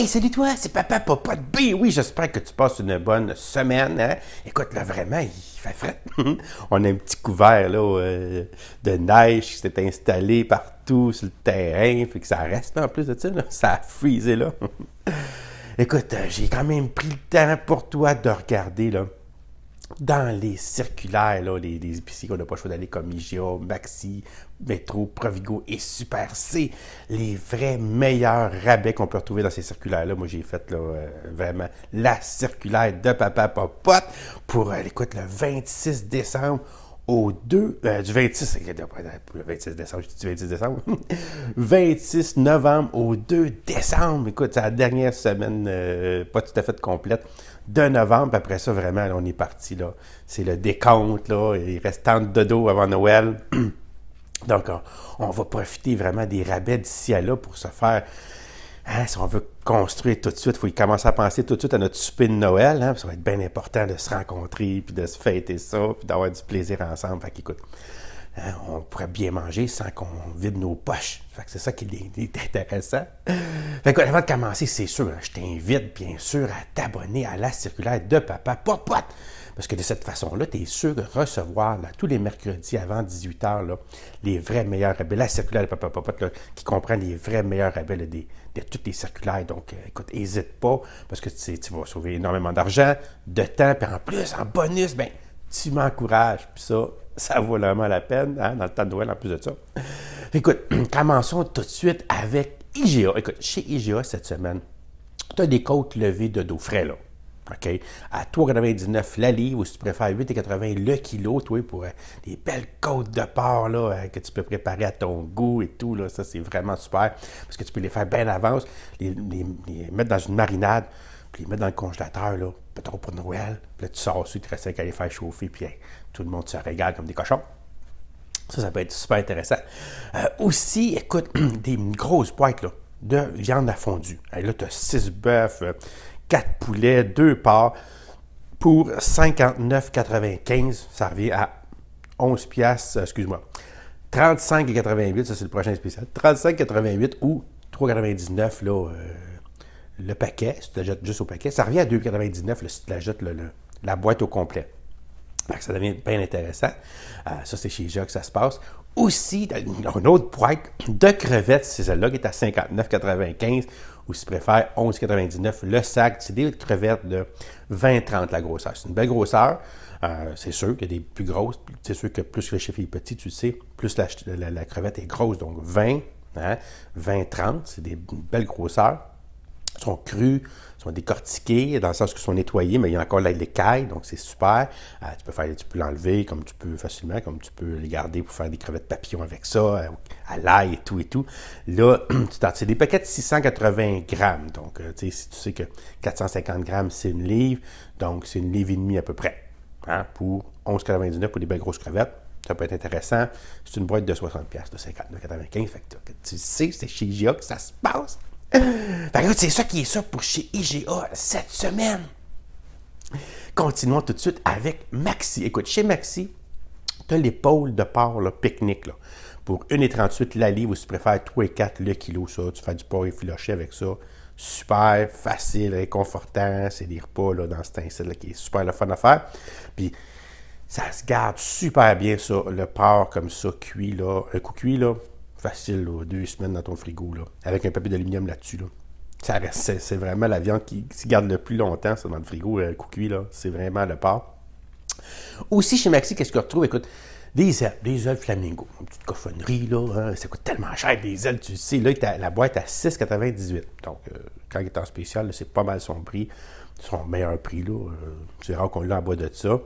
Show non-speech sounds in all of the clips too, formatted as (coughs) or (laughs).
Hey, salut toi, c'est papa, papa de B. Oui, j'espère que tu passes une bonne semaine. Hein? Écoute, là, vraiment, il fait frais. (laughs) On a un petit couvert là, euh, de neige qui s'est installé partout sur le terrain. Fait que ça reste là, en plus de ça. ça a freezé là. (laughs) Écoute, euh, j'ai quand même pris le temps pour toi de regarder là, dans les circulaires, là, les, les qu'on n'a pas le choix d'aller comme IGA, Maxi, Metro, Provigo et Super C, les vrais meilleurs rabais qu'on peut retrouver dans ces circulaires-là. Moi, j'ai fait là, euh, vraiment la circulaire de Papa Popote pour, l'écoute euh, écoute, le 26 décembre au 2, euh, du 26, euh, euh, le 26 décembre, décembre, 26 (laughs) novembre au 2 décembre. Écoute, c'est la dernière semaine, pas tout à fait complète, de novembre. Après ça, vraiment, on est parti. là. C'est le décompte, là. il reste tant de dodo avant Noël. (clears throat) Donc, on, va profiter vraiment des rabais d'ici à là pour se faire Hein, si on veut construire tout de suite, il faut y commencer à penser tout de suite à notre souper de Noël. Hein, ça va être bien important de se rencontrer, puis de se fêter ça, puis d'avoir du plaisir ensemble. Fait qu'écoute, hein, on pourrait bien manger sans qu'on vide nos poches. Fait que c'est ça qui est, intéressant. Fait avant de commencer, c'est sûr, je t'invite bien sûr à t'abonner à la circulaire de Papa Popote parce que de cette façon-là, tu es sûr de recevoir tous les mercredis avant 18 h les vrais meilleurs rabais. La circulaire qui comprend les vrais meilleurs rabais des, de toutes les circulaires. Donc, euh, écoute, n'hésite pas parce que tu, vas sauver énormément d'argent, de temps, puis en plus, en bonus, ben, tu m'encourages. Puis ça, (laughs) ça vaut vraiment la peine hein, dans le temps de Noël en plus de ça. Écoute, (clears throat) commençons tout de suite avec IGA. Écoute, chez IGA cette semaine, tu as des côtes levées de dos frais là. À 3,99 la livre, ou si tu préfères 8,80 le kilo, toi, pour euh, des belles côtes de porc euh, que tu peux préparer à ton goût et tout. Là, ça, c'est vraiment super parce que tu peux les faire bien avance, les, les, mettre dans une marinade, puis les mettre dans le congélateur, là, peut-être pour Noël. Puis là, tu sors dessus, tu restes à les faire chauffer, puis hein, tout le monde se régale comme des cochons. Ça, ça peut être super intéressant. Euh, aussi, écoute, (clears throat) des grosses boîtes de viande à fondue. Là, tu as 6 bœufs, 4 poulets, 2 parts, pour 59,95. Ça revient à 11 piastres, euh, excuse-moi. 35,88, ça c'est le prochain spécial. 35,88 ou 3,99 là, euh, le paquet, si tu l'ajoutes juste au paquet. Ça revient à 2,99 si tu te la boîte au complet. ça devient bien intéressant. Euh, ça, c'est chez Jacques que ça se passe. Aussi, une autre boîte de crevettes, c'est celle-là qui est à 59,95 ou si tu 11,99 le sac. C'est des crevettes de 20-30 la grosseur. C'est une belle grosseur. Euh, c'est sûr qu'il y a des plus grosses. C'est sûr que plus le chiffre est petit, tu le sais, plus la, crevette est grosse. Donc 20, hein, 20 c'est des belles grosseurs. Ils sont crus, sont décortiqués, dans le sens qu'ils sont nettoyés, mais il y a encore l'écaille, donc c'est super. Euh, tu peux faire, tu peux l'enlever comme tu peux facilement, comme tu peux les garder pour faire des crevettes papillons avec ça, euh, à l'ail et tout et tout. Là, c'est (clears throat) des paquets de 680 grammes. Donc, euh, tu sais, si tu sais que 450 grammes, c'est une livre, donc c'est une livre et demie à peu près. Hein, pour 11,99 pour des belles grosses crevettes ça peut être intéressant. C'est une boîte de 60$, de 50, de 95. Fait tu sais, c'est chez GIA que ça se passe. (laughs) Ben, c'est ça qui est ça pour chez IGA cette semaine. Continuons tout de suite avec Maxi. Écoute, chez Maxi, tu as l'épaule de porc pique-nique. pour 1,38 la livre, ou si tu préfères 3,4 le kilo, ça, tu fais du porc effiloché avec ça. Super facile, réconfortant. C'est des repas là, dans temps instant-là qui est super le fun à faire. Puis ça se garde super bien, ça, le porc comme ça, cuit, là, un coup cuit, là, facile, deux semaines dans ton frigo, là, avec un papier d'aluminium là-dessus. Ça c'est vraiment la viande qui, se garde le plus longtemps, ça, dans le frigo, euh, cuit, là. C'est vraiment le port. Aussi, chez Maxi, qu'est-ce qu'on retrouve? Écoute, des ailes, des ailes flamingo. Une petite coffonnerie, là. Hein. ça coûte tellement cher, des ailes, tu sais. Là, la boîte à 6,98. Donc, euh, quand il est en spécial, c'est pas mal son prix, son meilleur prix, là. Euh, c'est rare qu'on l'a en bois de ça.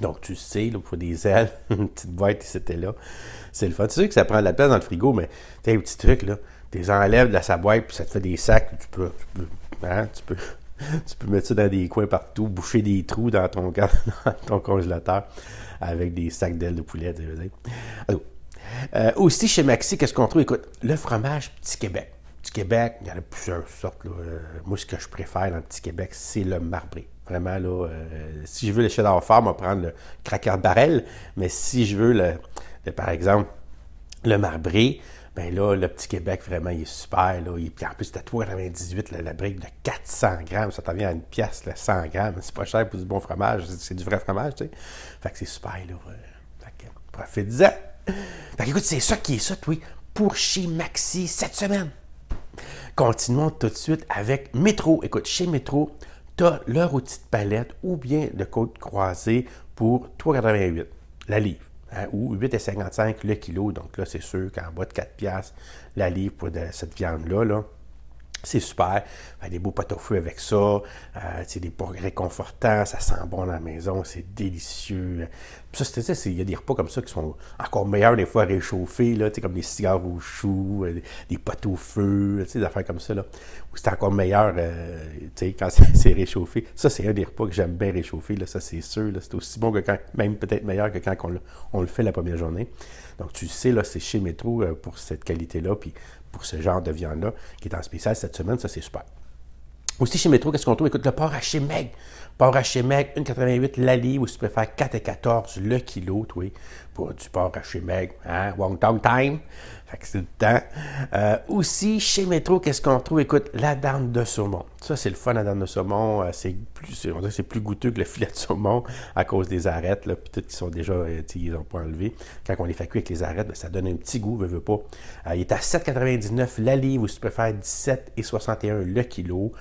Donc, tu sais, là, pour des ailes, (laughs) une petite boîte, c'était là. C'est le fun. Tu sais que ça prend de la place dans le frigo, mais tu as un petit truc, là. Tu les enlèves de la sa boîte, puis ça te fait des sacs. Tu peux, tu peux, hein, (laughs) tu peux, mettre ça dans des coins partout, boucher des trous dans ton, (laughs) ton congélateur avec des sacs d'ailes de poulet, euh, aussi, chez Maxi, qu'est-ce qu'on trouve? Écoute, le fromage Petit Québec. Petit Québec, il y en a plusieurs sortes. Euh, moi, ce que je préfère dans Petit Québec, c'est le marbré. Vraiment, là, euh, si je veux le cheddar fort, on va prendre le cracker barrel. Mais si je veux, le, par exemple, le marbré, ben là, le petit Québec, vraiment, il est super. Là. Il, en plus, c'est à 3,98, la brique de 400 grammes. Ça t'en vient à une pièce, là, 100 grammes. C'est pas cher pour du bon fromage. C'est du vrai fromage, tu sais. Fait que c'est super, là. Fait que profite-en. Fait que, écoute, c'est ça qui est ça, oui, pour chez Maxi cette semaine. Continuons tout de suite avec Métro. Écoute, chez Métro, tu as leur outil de palette ou bien de côte croisée pour 3,88 la livre. Hein, ou 8,55 le kilo. Donc là, c'est sûr qu'en bas de 4 la livre pour cette viande-là, là, c'est super. Des beaux pâtes au feu avec ça. c'est euh, des pas réconfortants. Ça sent bon à la maison. C'est délicieux. ça, c'est il y a des repas comme ça qui sont encore meilleurs des fois réchauffés, là, comme des cigares au chou, euh, des potes au feu, des affaires comme ça. Là, c'est encore meilleur euh, quand (laughs) c'est réchauffé. Ça, c'est un des repas que j'aime bien réchauffer. Là, ça, c'est sûr. C'est aussi bon que quand, même peut-être meilleur que quand on le, fait la première journée. Donc, tu sais, là, c'est chez Métro pour cette qualité-là. Puis pour ce genre de viande-là qui est en spécial cette semaine. Ça, c'est super. Aussi chez Métro, qu'est-ce qu'on trouve? Écoute, le porc haché meg. Porc haché meg, 1,88 livre ou si tu préfères 4,14 le kilo, tu vois pas du porc à Meg, hein? Wong Tong Time. Fait que c'est le temps. Euh, aussi, chez Métro, qu'est-ce qu'on trouve? Écoute, la dame de saumon. Ça, c'est le fun, la dame de saumon. Euh, c'est plus, c'est plus goûteux que le filet de saumon à cause des arêtes. Là. Peut-être qu'ils sont déjà, euh, ils n'ont pas enlevé. Quand on les fait cuire avec les arêtes, ben, ça donne un petit goût, ne veux pas. il est à 7,99 la livre, ou si tu préfères 17,61 le kilo.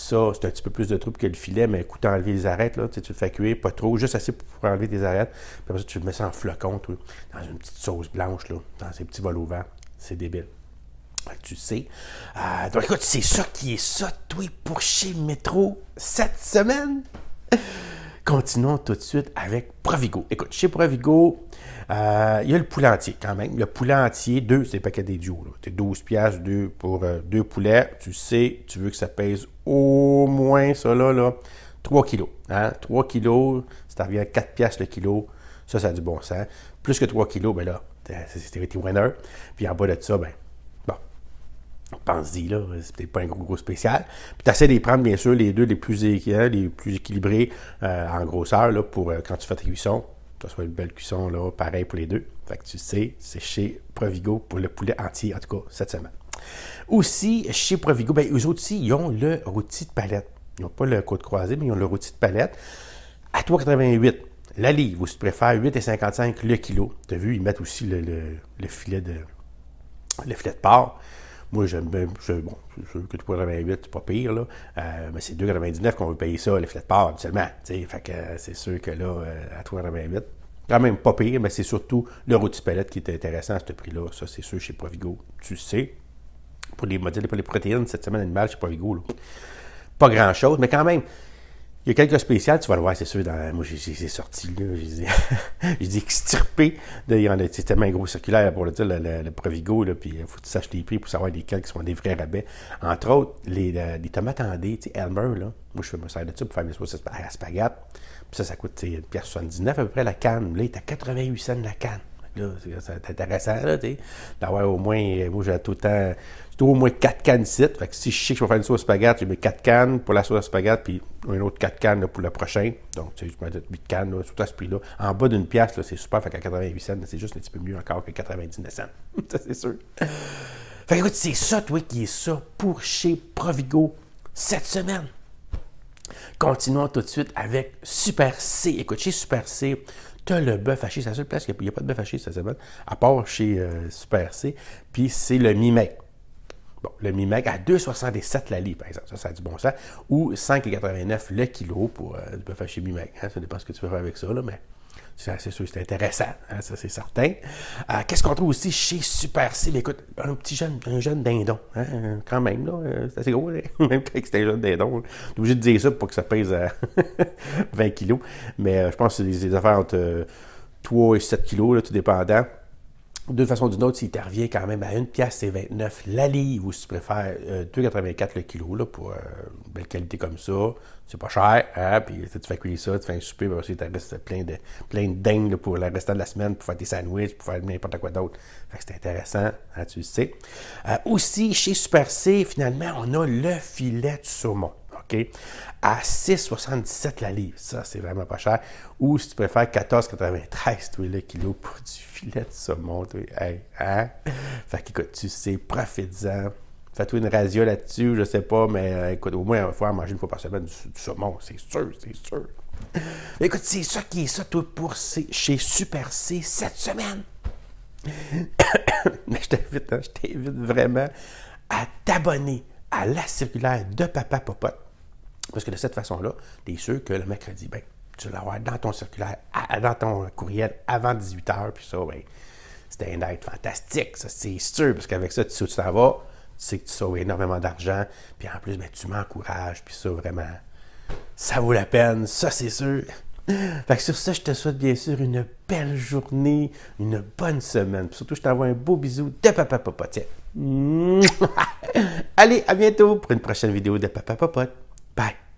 Ça, c'est un petit peu plus de trouble que le filet, mais écoute, enlevé les arêtes, là, tu le fais cuire, pas trop, juste assez pour enlever tes arêtes. Puis après ça, tu le mets ça en flocon, toi, dans une petite sauce blanche, là, dans ces petits vols au vent. C'est débile. Tu sais. Euh, donc écoute, c'est ça qui est ça, toi, pour chez Métro cette semaine continuons tout de suite avec Provigo. Écoute, chez Provigo, euh, il y a le poulet entier quand même. Le poulet entier, deux, c'est paquet des duos. C'est 12 piastres, pour euh, deux poulets. Tu sais, tu veux que ça pèse au moins ça là, 3 kilos. Hein? 3 kilos, ça revient à 4 piastres le kilo. Ça, ça a du bon sens. Plus que 3 kilos, ben là, c'était winner. Puis en bas de ça, ben, c'est peut-être pas un gros, gros spécial. Puis tu essaies de les prendre, bien sûr, les deux les plus, hein, les plus équilibrés euh, en grosseur, là, pour euh, quand tu fais ta cuisson, que ce soit une belle cuisson, là, pareil pour les deux. Fait que tu sais, c'est chez Provigo pour le poulet entier, en tout cas, cette semaine. Aussi, chez Provigo, ben, eux aussi, ils ont le rôti de palette. Ils n'ont pas le côte croisé, mais ils ont le rôti de palette à 3,88. La livre, vous si tu préfères, 8,55 le kilo. Tu as vu, ils mettent aussi le, filet de le filet de porc. Moi, j'aime bien. Bon, c'est sûr que 3,88, c'est pas pire, là. Euh, mais c'est 2,99 qu'on veut payer ça, les flèches de part, habituellement. T'sais. Fait que euh, c'est sûr que là, euh, à 3,88, quand même pas pire, mais c'est surtout le rôti qui est intéressant à ce prix-là. Ça, c'est sûr, chez Provigo. Tu sais. Pour les modules, pour les protéines, cette semaine animale chez Provigo, là, pas grand-chose, mais quand même, il y a quelques spéciales, tu vas le voir, c'est sûr. moi, j'ai sorti, là. J'ai dit (laughs) extirpé. C'était tellement un gros circulaire pour le dire, le, Provigo, Puis, il euh, faut que tu saches les prix pour savoir lesquels qui sont des vrais rabais. Entre autres, les, euh, tomates en D, tu sais, Elmer, là. Moi, je fais me sers de ça pour faire mes sauces à spaghettes. Puis ça, ça coûte 1,79 à peu près la canne. Là, il est à 88 cents la canne c'est intéressant, là, D'avoir ben au moins, euh, moi, j'ai tout le temps, j'ai au moins 4 cannes ici. Fait que si je sais que je vais faire une sauce spaghetti, j'ai mes 4 cannes pour la sauce spaghetti, puis une autre 4 cannes pour le prochain. Donc, tu sais, je mets 8 cannes, là, à ce prix-là. En bas d'une pièce, là, c'est super, fait 88 cents, c'est juste un petit peu mieux encore que 99 cents. (laughs) ça, c'est sûr. Fait que, écoute, c'est ça, toi, qui est ça pour chez Provigo cette semaine. Continuons tout de suite avec Super C. Écoute, chez Super C, tu as le bœuf haché. C'est la seule place qu'il n'y a pas de bœuf haché cette semaine, à part chez euh, Super C. Puis c'est le mi Bon, le mi à 2,67 la livre, par exemple. Ça, ça a du bon sens. Ou 5,89 le kilo pour le euh, du bœuf haché mi hein. Ça dépend ce que tu peux faire avec ça, là, mais c'est sûr, c'est intéressant, hein, ça c'est certain. Euh, qu'est-ce qu'on trouve aussi chez Super C? écoute, un petit jeune, un jeune dindon, hein, quand même, là, euh, c'est assez gros, (laughs) même quand c'est un jeune dindon. T'es obligé de dire ça pour que ça pèse 20 euh, (laughs) kilos. Mais je pense que c'est des, affaires entre 3 et 7 kilos, tout dépendant d'une façon ou d'une autre, s'il t'arrivait quand même à 29 la livre, ou si tu préfères 2,84$ euh, le kilo pour une euh, belle qualité comme ça, c'est pas cher, hein, puis tu fais cuire ça, tu fais un souper, parce tu restes plein de, plein pour le restant de la semaine, pour faire des sandwichs, pour faire n'importe quoi d'autre. Fait que c'est intéressant, hein, tu sais. Euh, aussi, chez Super C, finalement, on a le filet de saumon. À 6,77 la livre. Ça, c'est vraiment pas cher. Ou si tu préfères 14,93 le kilo pour du filet de saumon. Toi. Hey, hein? Fait que, tu sais, profites-en. Fais-toi une radio là-dessus, je sais pas, mais euh, écoute, au moins, il va falloir manger une fois par semaine du, saumon, c'est sûr, c'est sûr. Écoute, c'est ça qui est ça, toi, pour chez Super C cette semaine. (coughs) mais je t'invite, hein, je t'invite vraiment à t'abonner à la circulaire de Papa Popote parce que de cette façon-là, tu es sûr que le mercredi, ben, tu vas l'avoir dans ton circulaire, dans ton courriel avant 18h, puis ça, ben, c'était un date fantastique, ça, c'est sûr, parce qu'avec ça, tu sais où tu t'en vas, tu sais que tu sauves énormément d'argent, puis en plus, ben, tu m'encourages, puis ça, vraiment, ça vaut la peine, ça, c'est sûr. (laughs) Fait que sur ça, je te souhaite bien sûr une belle journée, une bonne semaine. Puis surtout, je t'envoie un beau bisou de Papa Popote. (laughs) Allez, à bientôt pour une prochaine vidéo de Papa Popote. Bye.